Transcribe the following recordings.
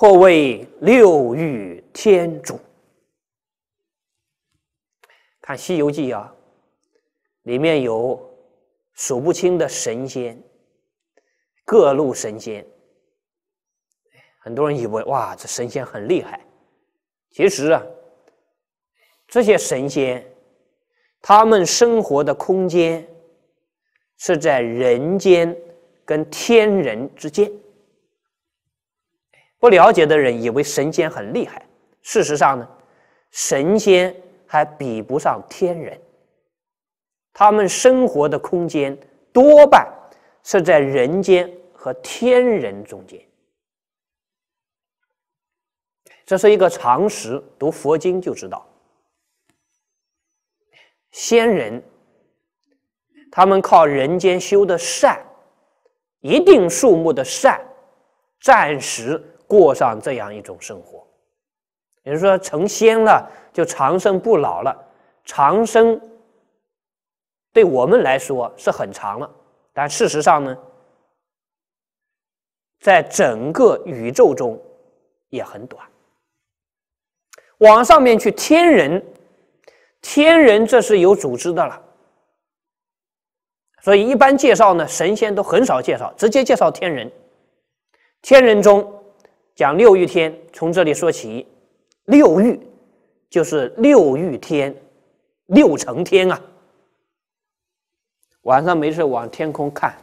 或为六欲天主，看《西游记》啊，里面有数不清的神仙，各路神仙，很多人以为哇，这神仙很厉害。其实啊，这些神仙他们生活的空间是在人间跟天人之间。不了解的人以为神仙很厉害，事实上呢，神仙还比不上天人。他们生活的空间多半是在人间和天人中间，这是一个常识。读佛经就知道，仙人他们靠人间修的善，一定数目的善，暂时。过上这样一种生活，也就是说成仙了就长生不老了。长生对我们来说是很长了，但事实上呢，在整个宇宙中也很短。往上面去，天人，天人这是有组织的了，所以一般介绍呢，神仙都很少介绍，直接介绍天人，天人中。讲六欲天，从这里说起。六欲就是六欲天，六层天啊。晚上没事往天空看，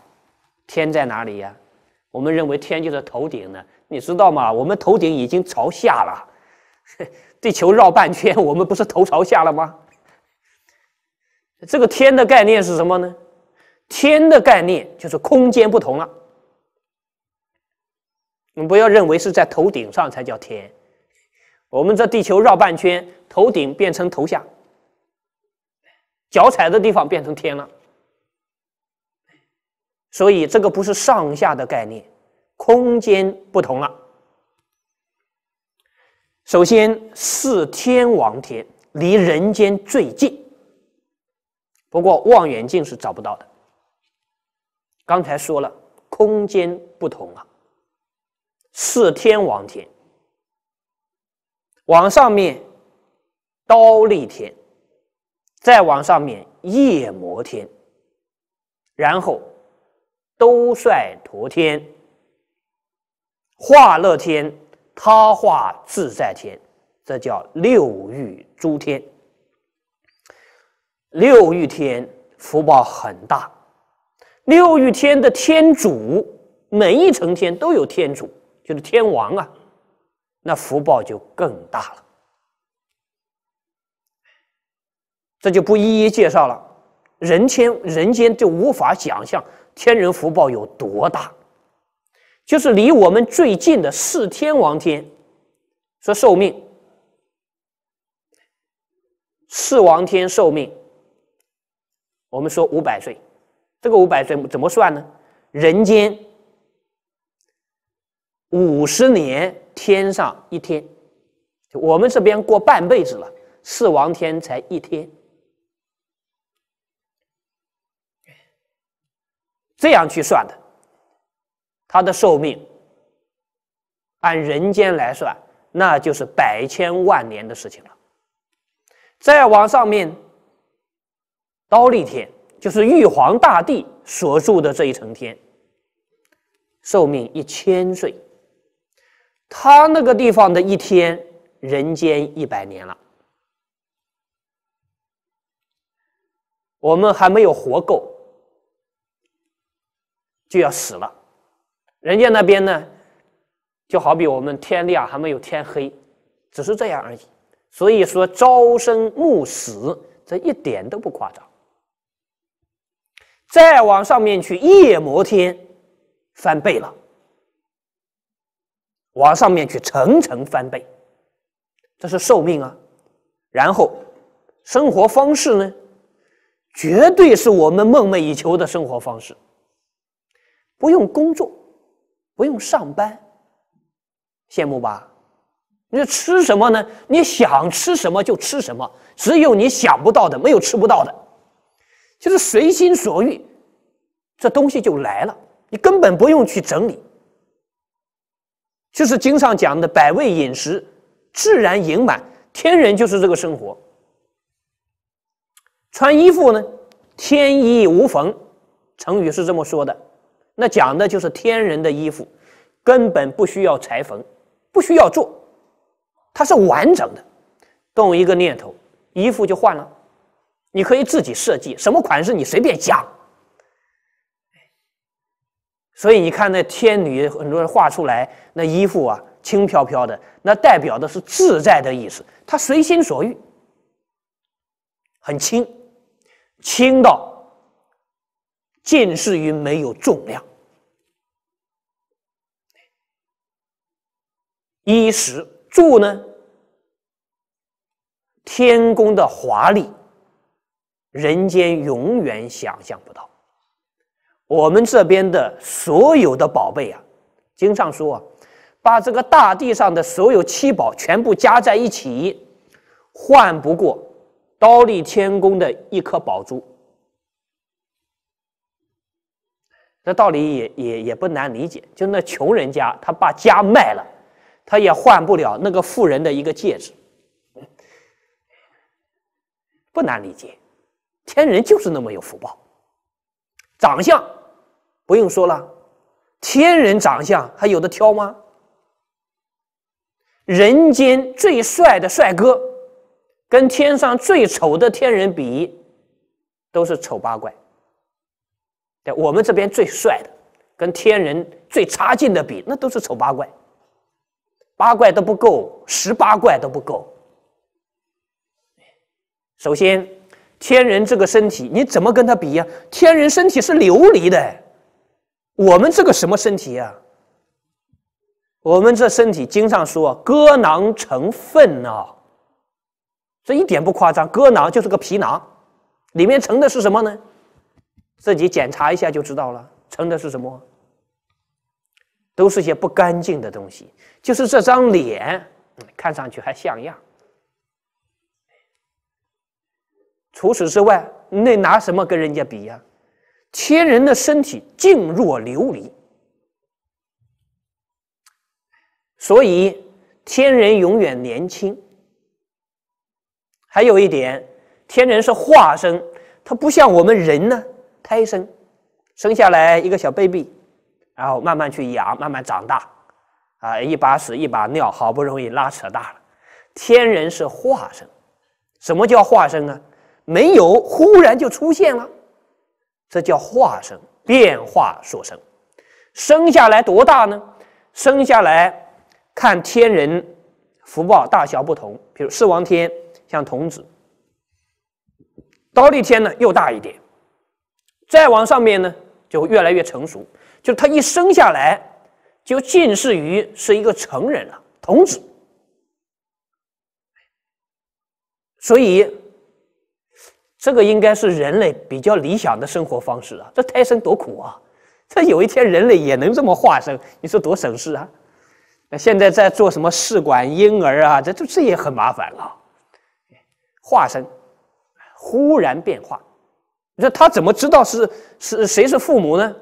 天在哪里呀？我们认为天就是头顶呢，你知道吗？我们头顶已经朝下了，地球绕半圈，我们不是头朝下了吗？这个天的概念是什么呢？天的概念就是空间不同了。你不要认为是在头顶上才叫天，我们这地球绕半圈，头顶变成头下，脚踩的地方变成天了，所以这个不是上下的概念，空间不同了。首先，是天王天离人间最近，不过望远镜是找不到的。刚才说了，空间不同啊。四天王天，往上面刀立天，再往上面夜魔天，然后兜率陀天、化乐天、他化自在天，这叫六欲诸天。六欲天福报很大，六欲天的天主，每一层天都有天主。就是天王啊，那福报就更大了。这就不一一介绍了，人间人间就无法想象天人福报有多大。就是离我们最近的四天王天，说寿命，四王天寿命，我们说五百岁，这个五百岁怎么算呢？人间。五十年天上一天，我们这边过半辈子了，四王天才一天，这样去算的，他的寿命按人间来算，那就是百千万年的事情了。再往上面，刀立天就是玉皇大帝所住的这一层天，寿命一千岁。他那个地方的一天，人间一百年了，我们还没有活够，就要死了。人家那边呢，就好比我们天亮还没有天黑，只是这样而已。所以说朝生暮死，这一点都不夸张。再往上面去，夜摩天翻倍了。往上面去，层层翻倍，这是寿命啊。然后生活方式呢，绝对是我们梦寐以求的生活方式。不用工作，不用上班，羡慕吧？你吃什么呢？你想吃什么就吃什么，只有你想不到的，没有吃不到的，就是随心所欲，这东西就来了，你根本不用去整理。就是经常讲的百味饮食，自然盈满，天人就是这个生活。穿衣服呢，天衣无缝，成语是这么说的，那讲的就是天人的衣服，根本不需要裁缝，不需要做，它是完整的，动一个念头，衣服就换了。你可以自己设计什么款式，你随便加。所以你看那天女很多人画出来那衣服啊轻飘飘的，那代表的是自在的意思，她随心所欲，很轻，轻到近似于没有重量。衣食住呢，天宫的华丽，人间永远想象不到。我们这边的所有的宝贝啊，经上说啊，把这个大地上的所有七宝全部加在一起，换不过刀立天宫的一颗宝珠。这道理也也也不难理解，就那穷人家他把家卖了，他也换不了那个富人的一个戒指，不难理解。天人就是那么有福报，长相。不用说了，天人长相还有的挑吗？人间最帅的帅哥，跟天上最丑的天人比，都是丑八怪。对，我们这边最帅的，跟天人最差劲的比，那都是丑八怪。八怪都不够，十八怪都不够。首先，天人这个身体，你怎么跟他比呀？天人身体是琉璃的。我们这个什么身体呀？我们这身体，经上说“割囊成粪”呢，这一点不夸张。割囊就是个皮囊，里面盛的是什么呢？自己检查一下就知道了。盛的是什么？都是些不干净的东西。就是这张脸，看上去还像样。除此之外，那拿什么跟人家比呀？天人的身体静若琉璃，所以天人永远年轻。还有一点，天人是化生，它不像我们人呢，胎生生下来一个小 baby，然后慢慢去养，慢慢长大，啊，一把屎一把尿，好不容易拉扯大了。天人是化生，什么叫化生啊？没有，忽然就出现了。这叫化生，变化所生。生下来多大呢？生下来看天人福报大小不同。比如四王天像童子，刀立天呢又大一点。再往上面呢，就越来越成熟。就他一生下来就近似于是一个成人了，童子。所以。这个应该是人类比较理想的生活方式啊！这胎生多苦啊！这有一天人类也能这么化生，你说多省事啊？那现在在做什么试管婴儿啊？这这这也很麻烦了。化生，忽然变化，你说他怎么知道是是谁是父母呢？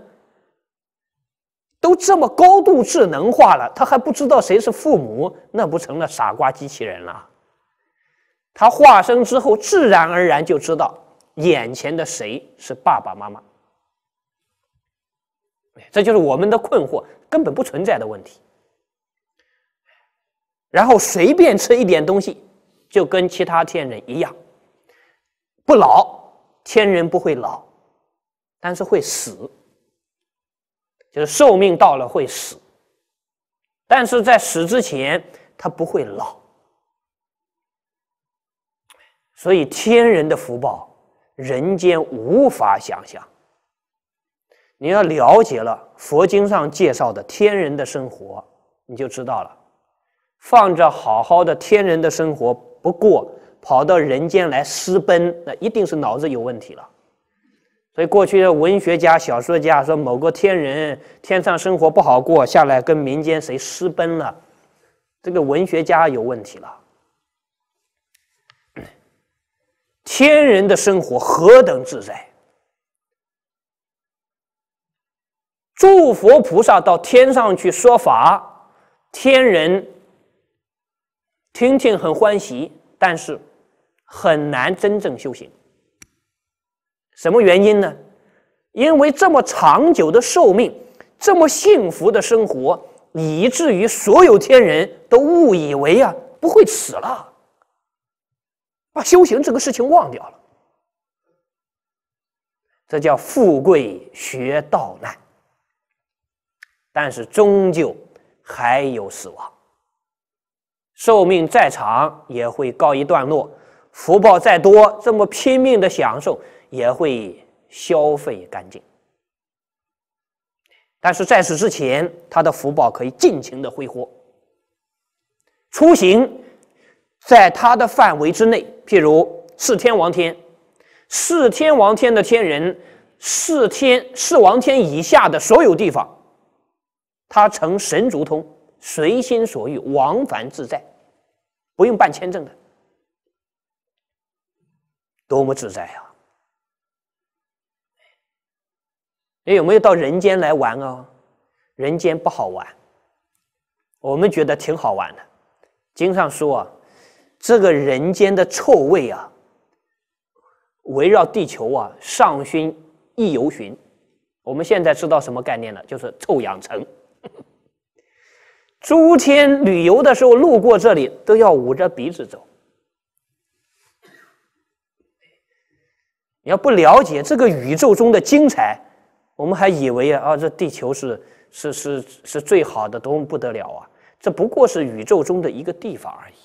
都这么高度智能化了，他还不知道谁是父母，那不成了傻瓜机器人了？他化身之后，自然而然就知道眼前的谁是爸爸妈妈。这就是我们的困惑，根本不存在的问题。然后随便吃一点东西，就跟其他天人一样，不老。天人不会老，但是会死，就是寿命到了会死。但是在死之前，他不会老。所以天人的福报，人间无法想象。你要了解了佛经上介绍的天人的生活，你就知道了。放着好好的天人的生活不过，跑到人间来私奔，那一定是脑子有问题了。所以过去的文学家、小说家说某个天人天上生活不好过，下来跟民间谁私奔了，这个文学家有问题了。天人的生活何等自在！诸佛菩萨到天上去说法，天人听听很欢喜，但是很难真正修行。什么原因呢？因为这么长久的寿命，这么幸福的生活，以至于所有天人都误以为啊，不会死了。把修行这个事情忘掉了，这叫富贵学道难。但是终究还有死亡，寿命再长也会告一段落，福报再多，这么拼命的享受也会消费干净。但是在此之前，他的福报可以尽情的挥霍，出行。在他的范围之内，譬如四天王天，四天王天的天人，四天四王天以下的所有地方，他成神足通，随心所欲，往返自在，不用办签证的，多么自在啊！你有没有到人间来玩啊？人间不好玩，我们觉得挺好玩的。经上说啊。这个人间的臭味啊，围绕地球啊上熏一游巡。我们现在知道什么概念了？就是臭氧层。诸天旅游的时候路过这里，都要捂着鼻子走。你要不了解这个宇宙中的精彩，我们还以为啊，这地球是是是是最好的，多么不得了啊！这不过是宇宙中的一个地方而已。